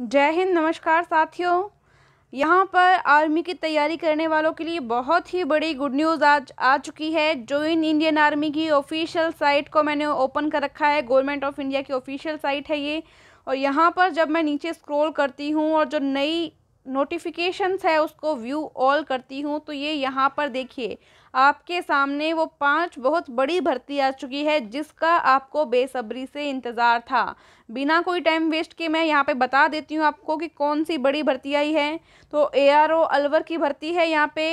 जय हिंद नमस्कार साथियों यहाँ पर आर्मी की तैयारी करने वालों के लिए बहुत ही बड़ी गुड न्यूज़ आज आ चुकी है जो इन इंडियन आर्मी की ऑफिशियल साइट को मैंने ओपन कर रखा है गवर्नमेंट ऑफ इंडिया की ऑफिशियल साइट है ये और यहाँ पर जब मैं नीचे स्क्रॉल करती हूँ और जो नई नोटिफिकेशंस है उसको व्यू ऑल करती हूँ तो ये यहाँ पर देखिए आपके सामने वो पांच बहुत बड़ी भर्ती आ चुकी है जिसका आपको बेसब्री से इंतज़ार था बिना कोई टाइम वेस्ट के मैं यहाँ पे बता देती हूँ आपको कि कौन सी बड़ी भर्ती आई है तो एआरओ अलवर की भर्ती है यहाँ पे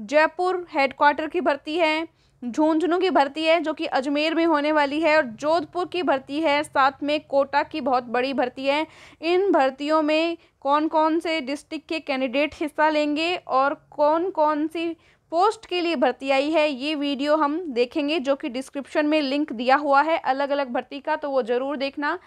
जयपुर हेडक्वार्टर की भर्ती है झुंझुनू की भर्ती है जो कि अजमेर में होने वाली है और जोधपुर की भर्ती है साथ में कोटा की बहुत बड़ी भर्ती है इन भर्तियों में कौन कौन से डिस्ट्रिक्ट के कैंडिडेट हिस्सा लेंगे और कौन कौन सी पोस्ट के लिए भर्ती आई है ये वीडियो हम देखेंगे जो कि डिस्क्रिप्शन में लिंक दिया हुआ है अलग अलग भर्ती का तो वो ज़रूर देखना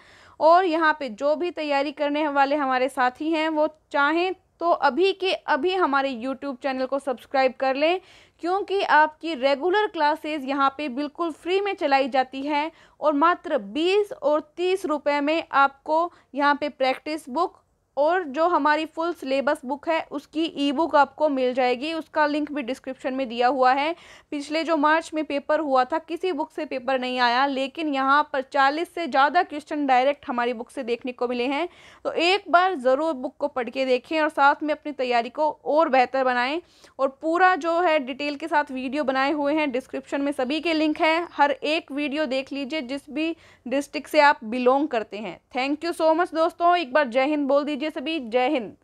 और यहाँ पे जो भी तैयारी करने वाले हमारे साथी हैं वो चाहें तो अभी के अभी हमारे YouTube चैनल को सब्सक्राइब कर लें क्योंकि आपकी रेगुलर क्लासेस यहाँ पे बिल्कुल फ्री में चलाई जाती है और मात्र 20 और 30 रुपए में आपको यहाँ पे प्रैक्टिस बुक और जो हमारी फुल सिलेबस बुक है उसकी ई बुक आपको मिल जाएगी उसका लिंक भी डिस्क्रिप्शन में दिया हुआ है पिछले जो मार्च में पेपर हुआ था किसी बुक से पेपर नहीं आया लेकिन यहाँ पर 40 से ज़्यादा क्वेश्चन डायरेक्ट हमारी बुक से देखने को मिले हैं तो एक बार ज़रूर बुक को पढ़ के देखें और साथ में अपनी तैयारी को और बेहतर बनाएँ और पूरा जो है डिटेल के साथ वीडियो बनाए हुए हैं डिस्क्रिप्शन में सभी के लिंक हैं हर एक वीडियो देख लीजिए जिस भी डिस्ट्रिक्ट से आप बिलोंग करते हैं थैंक यू सो मच दोस्तों एक बार जय हिंद बोल दीजिए लीजिए सभी जय हिंद